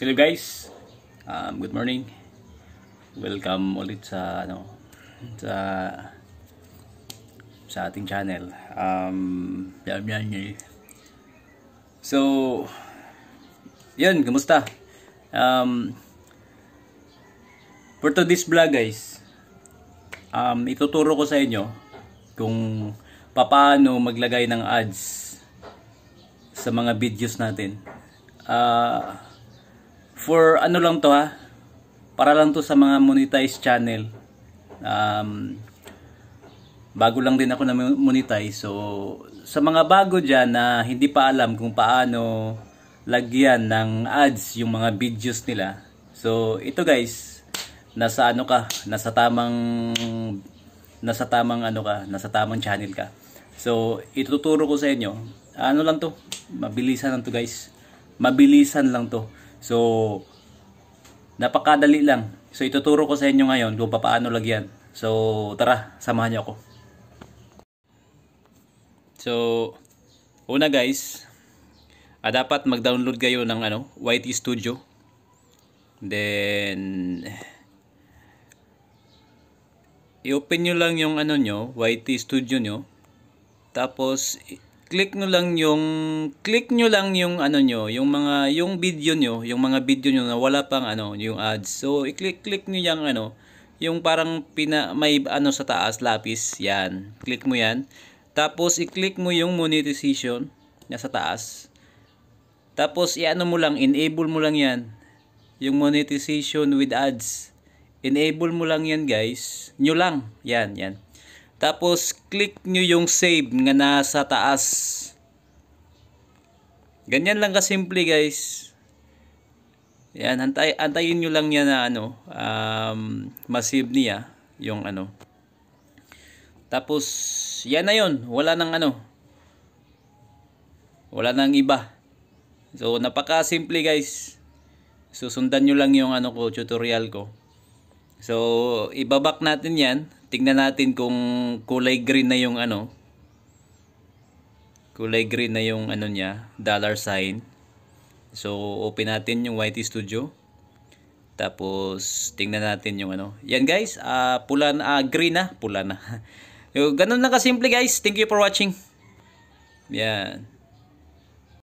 Hello guys. Um, good morning. Welcome ulit sa ano sa sa ating channel. Um yan yan. So yun, kumusta? Um for today's vlog guys, um ituturo ko sa inyo kung paano maglagay ng ads sa mga videos natin. Ah uh, for ano lang to ha ah. para lang to sa mga monetized channel um, bago lang din ako na monetize so sa mga bago dyan na hindi pa alam kung paano lagyan ng ads yung mga videos nila so ito guys nasa ano ka nasa tamang nasa tamang ano ka nasa tamang channel ka so ituturo ko sa inyo ano lang to mabilisan lang to guys mabilisan lang to So, napakadali lang. So, ituturo ko sa inyo ngayon kung paano lagyan. So, tara, samahan niyo ako. So, una guys, ah, dapat mag-download kayo ng ano, YT Studio. Then, i-open nyo lang yung ano nyo, YT Studio nyo. Tapos, click nyo lang yung click nyo lang yung ano nyo, yung mga yung video nyo, yung mga video nyo na wala pang ano, yung ads. So i-click click nyo yung ano, yung parang pina, may ano sa taas lapis, yan. Click mo yan. Tapos i-click mo yung monetization na sa taas. Tapos i-ano mo lang, enable mo lang yan. Yung monetization with ads. Enable mo lang yan guys. Nyo lang. Yan, yan. Tapos, click nyo yung save nga nasa taas. Ganyan lang kasimple guys. Yan, antay, antayin nyo lang yan na ano, um, masave niya yung ano. Tapos, yan na yun. Wala nang ano. Wala nang iba. So, napaka-simple guys. Susundan nyo lang yung ano ko, tutorial ko. So, ibaback natin yan. Tingnan natin kung kulay green na yung ano. Kulay green na yung ano niya, dollar sign. So open natin yung YT Studio. Tapos tingnan natin yung ano. Yan guys, uh, pula na, uh, green na, pula na. ganun lang kasimple guys. Thank you for watching. Yan.